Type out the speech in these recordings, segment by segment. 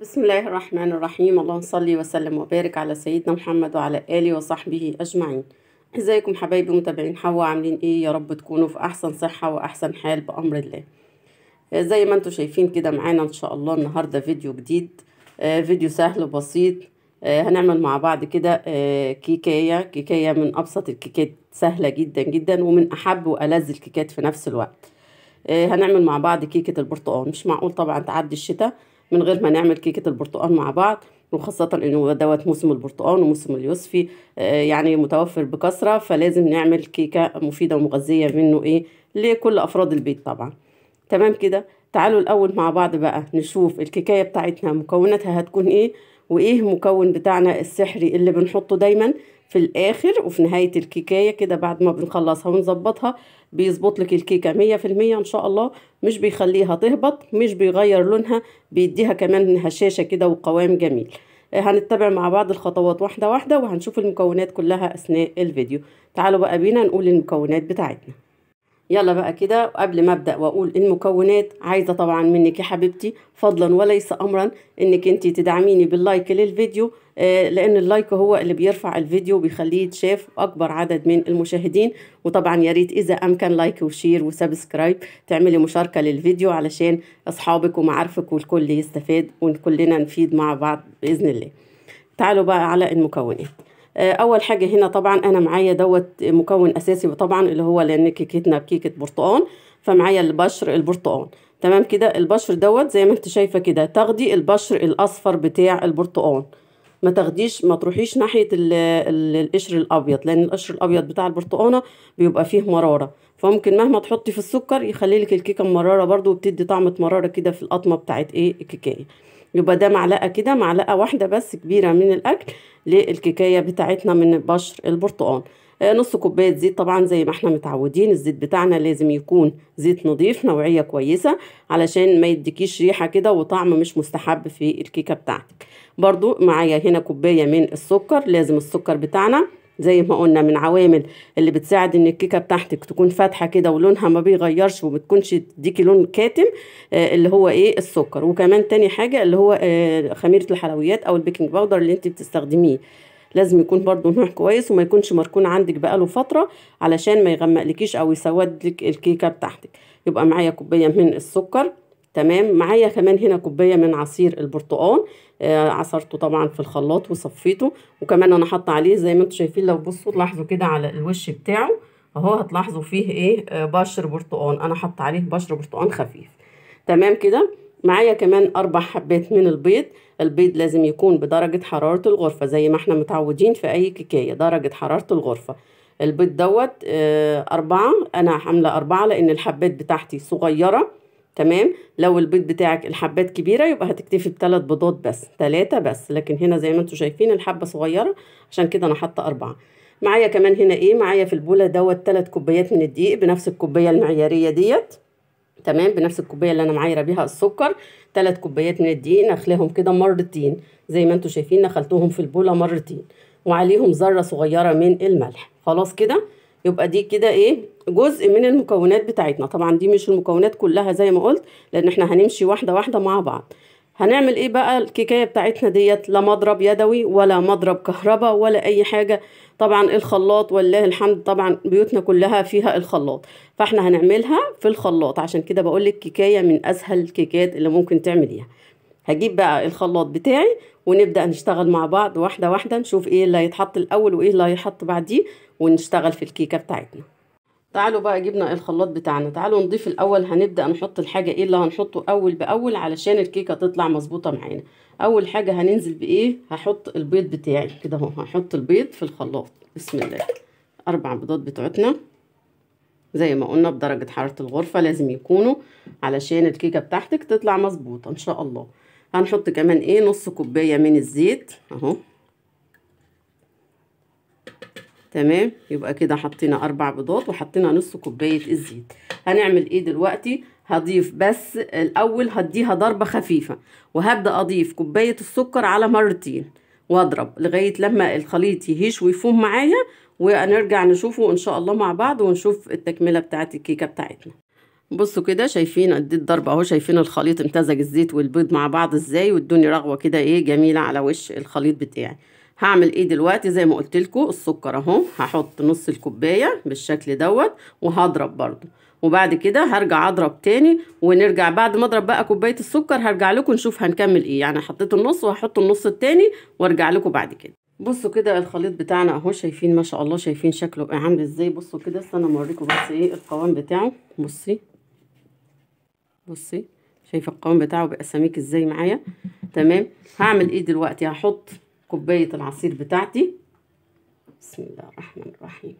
بسم الله الرحمن الرحيم اللهم صل وسلم وبارك على سيدنا محمد وعلى اله وصحبه اجمعين ازيكم حبايبي متابعين حوا عاملين ايه يا رب تكونوا في احسن صحه واحسن حال بامر الله آه، زي ما انتم شايفين كده معانا ان شاء الله النهارده فيديو جديد آه، فيديو سهل وبسيط آه، هنعمل مع بعض كده آه، كيكاية كيكاية من أبسط الكيكات سهلة جدا جدا ومن أحب وألذ الكيكات في نفس الوقت آه، هنعمل مع بعض كيكة البرتقال مش معقول طبعا تعدي الشتاء من غير ما نعمل كيكة البرتقال مع بعض وخاصة انه دوت موسم البرتقال وموسم اليوسفي يعني متوفر بكثرة فلازم نعمل كيكة مفيدة ومغذية منه ايه لكل افراد البيت طبعا تمام كده تعالوا الاول مع بعض بقى نشوف الكيكاية بتاعتنا مكوناتها هتكون ايه وايه المكون بتاعنا السحري اللي بنحطه دايما في الاخر وفي نهاية الكيكاية كده بعد ما بنخلصها ونظبطها بيظبط لك الكيكة مية في المية ان شاء الله مش بيخليها تهبط مش بيغير لونها بيديها كمان هشاشة كده وقوام جميل آه، هنتبع مع بعض الخطوات واحدة واحدة وهنشوف المكونات كلها اثناء الفيديو تعالوا بقى بينا نقول المكونات بتاعتنا يلا بقى كده قبل ما ابدا واقول المكونات عايزه طبعا منك يا حبيبتي فضلا وليس امرا انك انت تدعميني باللايك للفيديو آه، لان اللايك هو اللي بيرفع الفيديو وبيخليه يتشاف اكبر عدد من المشاهدين وطبعا يا ريت اذا امكن لايك وشير وسبسكرايب تعملي مشاركه للفيديو علشان اصحابك ومعارفك والكل يستفاد وكلنا نفيد مع بعض باذن الله تعالوا بقى على المكونات آه، اول حاجه هنا طبعا انا معايا دوت مكون اساسي طبعا اللي هو لان كيكتنا كيكه برتقان فمعايا البشر البرتقان تمام كده البشر دوت زي ما انت شايفه كده تاخدي البشر الاصفر بتاع البرتقان ما تاخديش ما تروحيش ناحيه القشر الابيض لان القشر الابيض بتاع البرتقانه بيبقى فيه مراره فممكن مهما تحطي في السكر يخلي لك الكيكه مراره برده وبتدي طعمه مراره كده في القطمه بتاعت ايه الكيكايه يبقى ده معلقه كده معلقه واحده بس كبيره من الاكل للكيكايه بتاعتنا من بشر البرتقال آه، نص كوبايه زيت طبعا زي ما احنا متعودين الزيت بتاعنا لازم يكون زيت نظيف نوعيه كويسه علشان ما يديكيش ريحه كده وطعم مش مستحب في الكيكه بتاعتك برضو معايا هنا كوبايه من السكر لازم السكر بتاعنا زي ما قلنا من عوامل اللي بتساعد ان الكيكه بتاعتك تكون فاتحه كده ولونها ما بيغيرش وما تكونش تديكي لون كاتم آه، اللي هو ايه السكر وكمان تاني حاجه اللي هو آه، خميره الحلويات او البيكنج باودر اللي انت بتستخدميه لازم يكون برضو نوع كويس وما يكونش مركون عندك بقاله فتره علشان ما يغمقلكيش او يسود لك الكيكه بتاعتك يبقى معايا كوبايه من السكر تمام معايا كمان هنا كوبايه من عصير البرتقال آه عصرته طبعا في الخلاط وصفيته وكمان انا حاطه عليه زي ما انتم شايفين لو بصوا تلاحظوا كده على الوش بتاعه اهو هتلاحظوا فيه ايه آه بشر برتقال انا حاطه عليه بشر برتقال خفيف تمام كده معايا كمان اربع حبات من البيض البيض لازم يكون بدرجه حراره الغرفه زي ما احنا متعودين في اي كيكيه درجه حراره الغرفه البيض دوت آه أربعة أنا عاملة أربعة لأن الحبات بتاعتي صغيرة تمام لو البيض بتاعك الحبات كبيره يبقى هتكتفي بثلاث بيضات بس ثلاثه بس لكن هنا زي ما انتم شايفين الحبه صغيره عشان كده انا حاطه اربعه معايا كمان هنا ايه معايا في البوله دوت ثلاث كوبايات من الدقيق بنفس الكوبايه المعياريه ديت تمام بنفس الكوبايه اللي انا معايره بيها السكر ثلاث كوبايات من الدقيق نخليهم كده مرتين زي ما انتم شايفين نخلتهم في البوله مرتين وعليهم ذره صغيره من الملح خلاص كده يبقى دي كده ايه جزء من المكونات بتاعتنا طبعا دي مش المكونات كلها زي ما قلت لان احنا هنمشي واحده واحده مع بعض هنعمل ايه بقى الكيكايه بتاعتنا ديت لا مضرب يدوي ولا مضرب كهرباء ولا اي حاجه طبعا الخلاط والله الحمد طبعا بيوتنا كلها فيها الخلاط فاحنا هنعملها في الخلاط عشان كده بقول لك كيكايه من اسهل الكيكات اللي ممكن تعمليها هجيب بقى الخلاط بتاعي ونبدا نشتغل مع بعض واحده واحده نشوف ايه اللي هيتحط الاول وايه اللي هيتحط بعديه ونشتغل في الكيكه بتاعتنا تعالوا بقى جبنا الخلاط بتاعنا تعالوا نضيف الاول هنبدا نحط الحاجه ايه اللي هنحطه اول باول علشان الكيكه تطلع مظبوطه معانا اول حاجه هننزل بايه هحط البيض بتاعي كده اهو هحط البيض في الخلاط بسم الله اربع بيضات بتوعتنا زي ما قلنا بدرجه حراره الغرفه لازم يكونوا علشان الكيكه بتاعتك تطلع مظبوطه ان شاء الله هنحط كمان ايه نص كوبايه من الزيت اهو تمام يبقى كده حطينا اربع بيضات وحطينا نص كوبايه الزيت هنعمل ايه دلوقتي هضيف بس الاول هديها ضربه خفيفه وهبدا اضيف كوبايه السكر على مرتين واضرب لغايه لما الخليط يهيش ويفوم معايا ونرجع نشوفه ان شاء الله مع بعض ونشوف التكمله بتاعت الكيكه بتاعتنا بصوا كده شايفين اديت ضربه اهو شايفين الخليط امتزج الزيت والبيض مع بعض ازاي وادوني رغوه كده ايه جميله على وش الخليط بتاعي هعمل ايه دلوقتي زي ما قلت لكم السكر اهو هحط نص الكوبايه بالشكل دوت وهضرب برضو وبعد كده هرجع اضرب تاني ونرجع بعد ما اضرب بقى كوبايه السكر هرجع لكم نشوف هنكمل ايه يعني حطيت النص وهحط النص التاني وارجع لكم بعد كده بصوا كده الخليط بتاعنا اهو شايفين ما شاء الله شايفين شكله بقى عامل ازاي بصوا كده استنى ما اوريكم بس ايه القوام بتاعه بصي بصي شايفه القوام بتاعه بقى سميك ازاي معايا تمام هعمل ايه دلوقتي هحط كوباية العصير بتاعتي بسم الله الرحمن الرحيم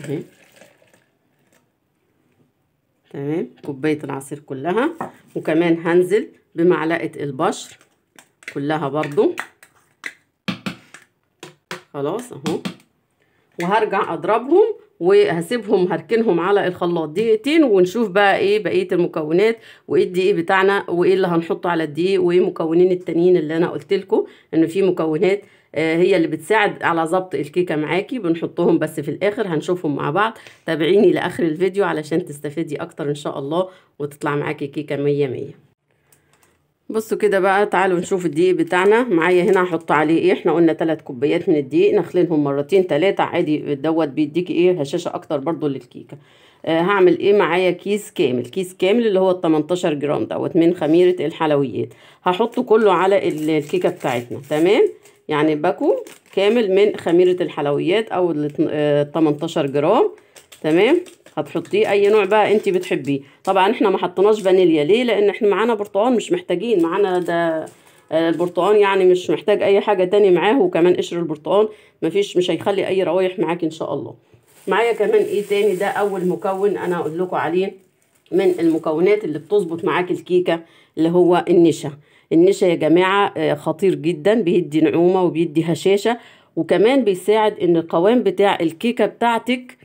اهي تمام كوباية العصير كلها وكمان هنزل بمعلقة البشر كلها برضو خلاص اهو وهرجع اضربهم وهسيبهم هركنهم على الخلاط دقيقتين ونشوف بقى ايه بقيه المكونات وايه الدقيق بتاعنا وايه اللي هنحطه على الدقيق وايه المكونين التانيين اللي انا قلت لكم ان في مكونات آه، هي اللي بتساعد على ظبط الكيكه معاكي بنحطهم بس في الاخر هنشوفهم مع بعض تابعيني لاخر الفيديو علشان تستفيدي اكتر ان شاء الله وتطلع معاكي كيكه مية مية بصوا كده بقى تعالوا نشوف الدقيق بتاعنا معايا هنا هحط عليه ايه احنا قلنا ثلاث كوبايات من الدقيق نخلينهم مرتين ثلاثه عادي دوت بيديكي ايه هشاشه اكتر برضو للكيكه آه هعمل ايه معايا كيس كامل كيس كامل اللي هو ال 18 جرام دوت من خميره الحلويات هحطه كله على الكيكه بتاعتنا تمام يعني باكو كامل من خميره الحلويات او ال 18 آه، جرام تمام هتحطيه اي نوع بقى انت بتحبيه طبعا احنا ما حطيناش فانيليا ليه لان احنا معانا برتقال مش محتاجين معانا ده البرتقال آه، يعني مش محتاج اي حاجه تاني معاه وكمان قشر البرتقال مفيش مش هيخلي اي روايح معاكي ان شاء الله معايا كمان ايه تاني ده اول مكون انا اقول لكم عليه من المكونات اللي بتظبط معاكي الكيكه اللي هو النشا النشا يا جماعه آه، خطير جدا بيدي نعومه وبيدي هشاشه وكمان بيساعد ان القوام بتاع الكيكه بتاعتك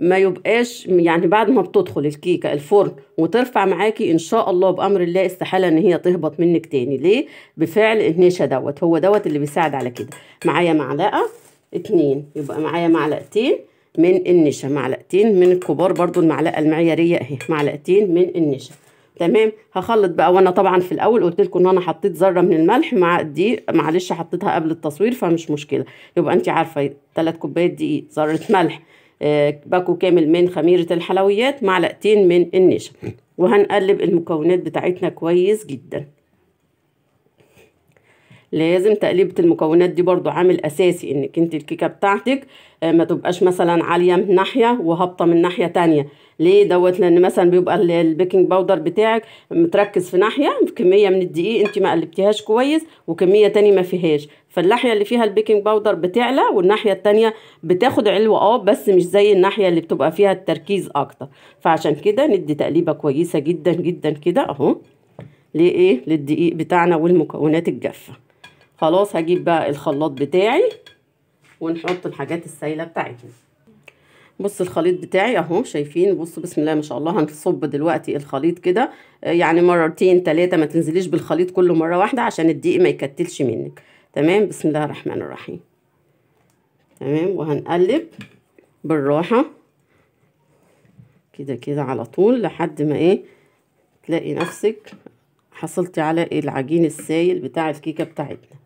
ما يبقاش يعني بعد ما بتدخل الكيكه الفرن وترفع معاكي ان شاء الله بامر الله استحاله ان هي تهبط منك تاني ليه بفعل النشا دوت هو دوت اللي بيساعد على كده معايا معلقه اتنين يبقى معايا معلقتين من النشا معلقتين من الكبار برضو المعلقه المعياريه اهي معلقتين من النشا تمام هخلط بقى وانا طبعا في الاول قلت لكم ان انا حطيت ذره من الملح مع دي معلش حطيتها قبل التصوير فمش مشكله يبقى انت عارفه 3 كوبايات دقيق ذره ملح آه، باكو كامل من خميرة الحلويات معلقتين من النشا وهنقلب المكونات بتاعتنا كويس جدا لازم تقليبة المكونات دي برضو عامل أساسي إنك أنت الكيكة بتاعتك آه، ما تبقاش مثلا عالية من ناحية وهبطة من ناحية تانية ليه دوت لأن مثلا بيبقى البيكنج باودر بتاعك متركز في ناحية في كمية من الدقيق أنت ما قلبتهاش كويس وكمية تانية ما فيهاش فالناحيه اللي فيها البيكنج باودر بتعلى والناحيه التانية بتاخد علوه اه بس مش زي الناحيه اللي بتبقى فيها التركيز اكتر فعشان كده ندي تقليبه كويسه جدا جدا كده اهو ايه للدقيق بتاعنا والمكونات الجافه خلاص هجيب بقى الخلاط بتاعي ونحط الحاجات السايله بتاعتنا بص الخليط بتاعي اهو شايفين بص بسم الله ما شاء الله هنصب دلوقتي الخليط كده يعني مرتين ثلاثه ما تنزليش بالخليط كله مره واحده عشان الدقيق ما يكتلش منك تمام بسم الله الرحمن الرحيم تمام وهنقلب بالراحة كده كده على طول لحد ما ايه تلاقي نفسك حصلتي على إيه؟ العجين السايل بتاع الكيكة بتاعتنا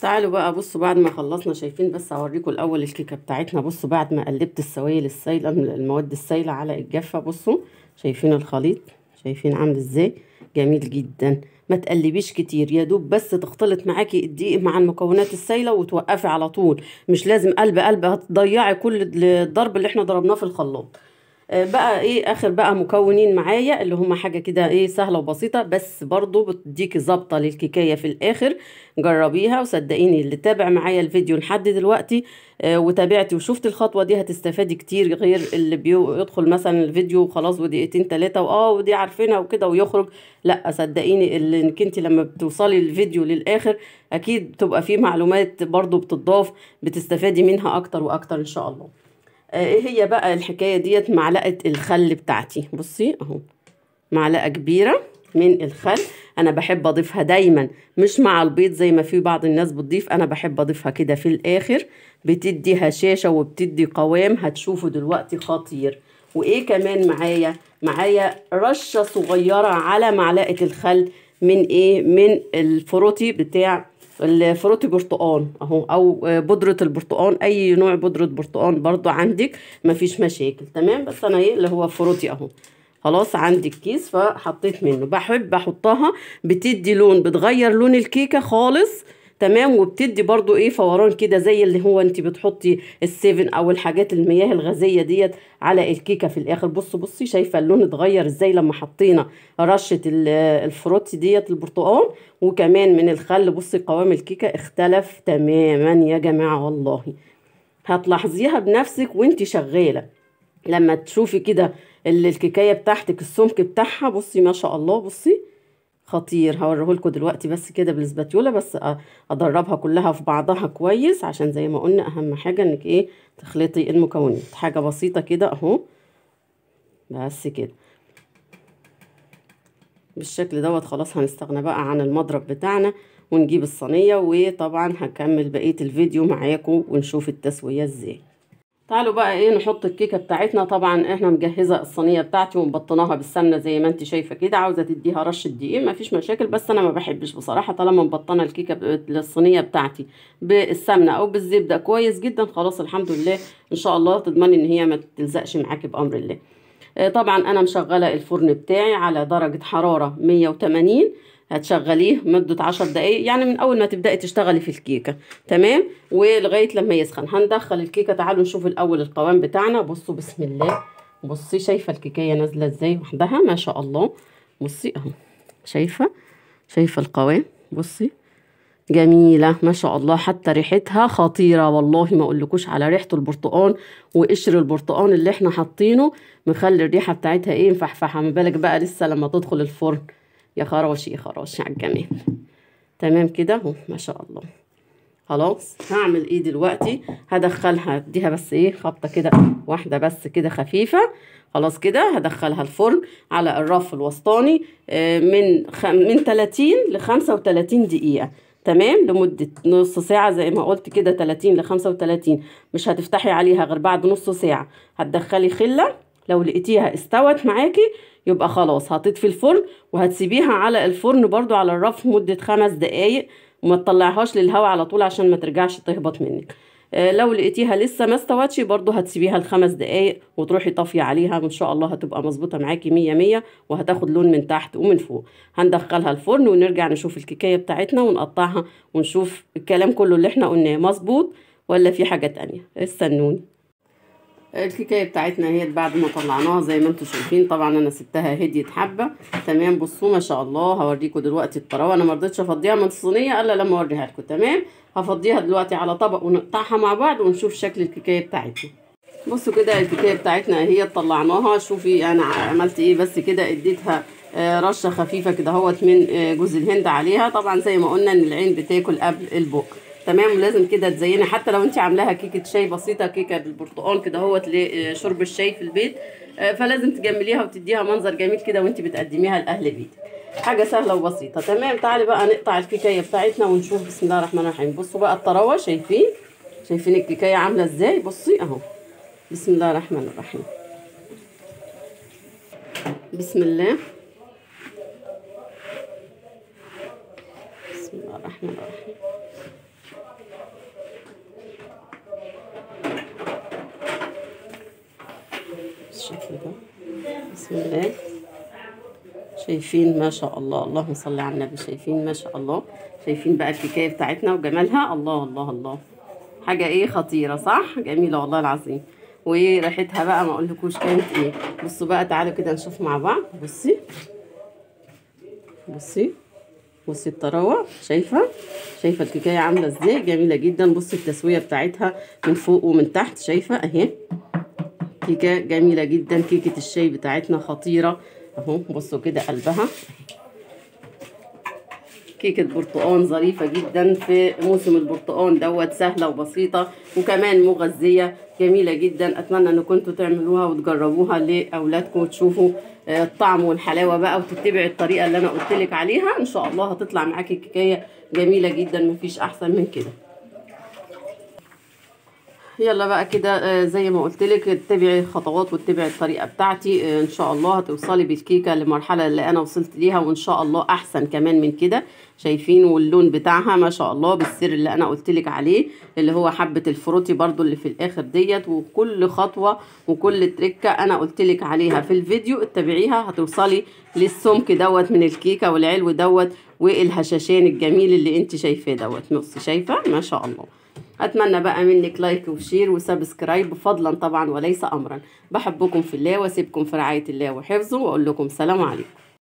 تعالوا بقى بصوا بعد ما خلصنا شايفين بس هوريكم الاول الكيكه بتاعتنا بصوا بعد ما قلبت السوائل السايله المواد السايله على الجافه بصوا شايفين الخليط شايفين عامل ازاي جميل جدا ما تقلبيش كتير يا دوب بس تختلط معاكي الدقيق مع المكونات السايله وتوقفي على طول مش لازم قلب قلب هتضيعي كل الضرب اللي احنا ضربناه في الخلاط آه، بقى ايه اخر بقى مكونين معايا اللي هما حاجه كده ايه سهله وبسيطه بس برضو بتديكي ظابطه للكيكايه في الاخر جربيها وصدقيني اللي تابع معايا الفيديو لحد دلوقتي آه، وتابعتي وشفت الخطوه دي هتستفادي كتير غير اللي بيدخل مثلا الفيديو وخلاص ودقيقتين تلاتة واه ودي عارفينها وكده ويخرج لا صدقيني اللي انك انت لما بتوصلي الفيديو للاخر اكيد بتبقى فيه معلومات برضو بتضاف بتستفادي منها اكتر واكتر ان شاء الله آه، ايه هي بقى الحكاية ديت معلقة الخل بتاعتي بصي اهو معلقة كبيرة من الخل انا بحب اضيفها دايما مش مع البيض زي ما في بعض الناس بتضيف انا بحب اضيفها كده في الاخر بتدي هشاشة وبتدي قوام هتشوفه دلوقتي خطير وايه كمان معايا معايا رشة صغيرة على معلقة الخل من ايه من الفروتي بتاع الفروت برتقان اهو او آه، بودره البرتقان اي نوع بودره برتقان برضو عندك مفيش مشاكل تمام بس انا ايه اللي هو فروتي اهو خلاص عندي الكيس فحطيت منه بحب احطها بتدي لون بتغير لون الكيكه خالص تمام وبتدي برضو ايه فوران كده زي اللي هو انت بتحطي السيفن او الحاجات المياه الغازيه ديت على الكيكه في الاخر بصوا بصي شايفه اللون اتغير ازاي لما حطينا رشه الفروتي ديت البرتقال وكمان من الخل بصي قوام الكيكه اختلف تماما يا جماعه والله هتلاحظيها بنفسك وانت شغاله لما تشوفي كده الكيكايه بتاعتك السمك بتاعها بصي ما شاء الله بصي خطير هوريه لكم دلوقتي بس كده بالسباتيولا بس ادربها كلها في بعضها كويس عشان زي ما قلنا اهم حاجه انك ايه تخلطي المكونات حاجه بسيطه كده اهو بس كده بالشكل دوت خلاص هنستغنى بقى عن المضرب بتاعنا ونجيب الصينيه وطبعا هكمل بقيه الفيديو معاكم ونشوف التسويه ازاي تعالوا بقى ايه نحط الكيكه بتاعتنا طبعا احنا مجهزه الصينيه بتاعتي ومبطناها بالسمنه زي ما انت شايفه كده عاوزه تديها رشه دقيق مفيش مشاكل بس انا ما بحبش بصراحه طالما مبطنه الكيكه الصينيه بتاعتي بالسمنه او بالزبده كويس جدا خلاص الحمد لله ان شاء الله تضمني ان هي ما تلزقش معاكي بامر الله آه، طبعا انا مشغله الفرن بتاعي على درجه حراره 180 هتشغليه مدة عشر دقايق يعني من أول ما تبدأي تشتغلي في الكيكة تمام ولغاية لما يسخن هندخل الكيكة تعالوا نشوف الأول القوام بتاعنا بصوا بسم الله بصي شايفة الكيكية نازلة ازاي وحدها ما شاء الله بصي اهو شايفة شايفة القوام بصي جميلة ما شاء الله حتى ريحتها خطيرة والله ما اقولكوش على ريحة البرتقان وقشر البرتقان اللي احنا حاطينه مخلي الريحة بتاعتها ايه مفحفحة ما بالك بقى لسه لما تدخل الفرن يا خراشي يا خراشي على تمام كده اهو ما شاء الله خلاص هعمل ايه دلوقتي هدخلها اديها بس ايه خبطه كده واحده بس كده خفيفه خلاص كده هدخلها الفرن على الرف الوسطاني آه، من من 30 ل 35 دقيقه تمام لمده نص ساعه زي ما قلت كده 30 ل 35 مش هتفتحي عليها غير بعد نص ساعه هتدخلي خله لو لقيتيها استوت معاكي يبقى خلاص هتطفي الفرن وهتسيبيها على الفرن برضو على الرف مدة خمس دقايق وما تطلعهاش للهواء على طول عشان ما ترجعش تهبط منك آه لو لقيتيها لسه ما استوتش برضو هتسيبيها الخمس دقايق وتروحي طافيه عليها وان شاء الله هتبقى مظبوطه معاكي مية مية وهتاخد لون من تحت ومن فوق هندخلها الفرن ونرجع نشوف الكيكيه بتاعتنا ونقطعها ونشوف الكلام كله اللي احنا قلناه مظبوط ولا في حاجه تانية استنوني الكيكايه بتاعتنا اهي بعد ما طلعناها زي ما انتم شايفين طبعا انا سبتها هديت حبه تمام بصوا ما شاء الله هوريكم دلوقتي الطراوه انا ما رضيتش افضيها من الصينيه الا لما اوريها لكم تمام هفضيها دلوقتي على طبق ونقطعها مع بعض ونشوف شكل الكيكايه بتاعتنا بصوا كده الكيكايه بتاعتنا اهي طلعناها شوفي انا عملت ايه بس كده اديتها آه، رشه خفيفه كده اهوت من آه، جوز الهند عليها طبعا زي ما قلنا ان العين بتاكل قبل البق تمام لازم كده تزيني حتى لو انت عاملاها كيكه شاي بسيطه كيكه بالبرتقال كده اهوت لشرب الشاي في البيت آه، فلازم تجمليها وتديها منظر جميل كده وانت بتقدميها لاهل بيتك حاجه سهله وبسيطه تمام تعالي بقى نقطع الكيكايه بتاعتنا ونشوف بسم الله الرحمن الرحيم بصوا بقى الطراوه شايفين شايفين الكيكايه عامله ازاي بصي اهو بسم الله الرحمن الرحيم بسم الله بسم الله الرحمن الرحيم بسم الله شايفين ما شاء الله اللهم صل على النبي شايفين ما شاء الله شايفين بقى الحكايه بتاعتنا وجمالها الله الله الله حاجه ايه خطيره صح جميله والله العظيم وريحتها بقى ما اقولكوش كانت ايه بصوا بقى تعالوا كده نشوف مع بعض بصي بصي بصي الطراوه شايفه شايفه الكيكايه عامله ازاي جميله جدا بصي التسويه بتاعتها من فوق ومن تحت شايفه اهي كيكه جميله جدا كيكه الشاي بتاعتنا خطيره اهو بصوا كده قلبها كيكه برتقان ظريفه جدا في موسم البرتقان دوت سهله وبسيطه وكمان مغذيه جميله جدا اتمنى ان كنتوا تعملوها وتجربوها لاولادكم وتشوفوا آه، الطعم والحلاوه بقى وتتبع الطريقه اللي انا قلت عليها ان شاء الله هتطلع معاكي كيكه جميله جدا مفيش احسن من كده يلا بقى كده آه، زي ما قلت لك اتبعي الخطوات واتبعي الطريقه بتاعتي آه، ان شاء الله هتوصلي بالكيكه للمرحله اللي انا وصلت ليها وان شاء الله احسن كمان من كده شايفين واللون بتاعها ما شاء الله بالسر اللي انا قلت لك عليه اللي هو حبه الفروتي برضو اللي في الاخر ديت وكل خطوه وكل تركه انا قلت لك عليها في الفيديو اتبعيها هتوصلي للسمك دوت من الكيكه والعلو دوت والهشاشين الجميل اللي انت شايفاه دوت نص شايفه ما شاء الله اتمنى بقى منك لايك وشير وسبسكرايب فضلا طبعا وليس امرا بحبكم في الله واسيبكم في رعايه الله وحفظه واقول لكم سلام عليكم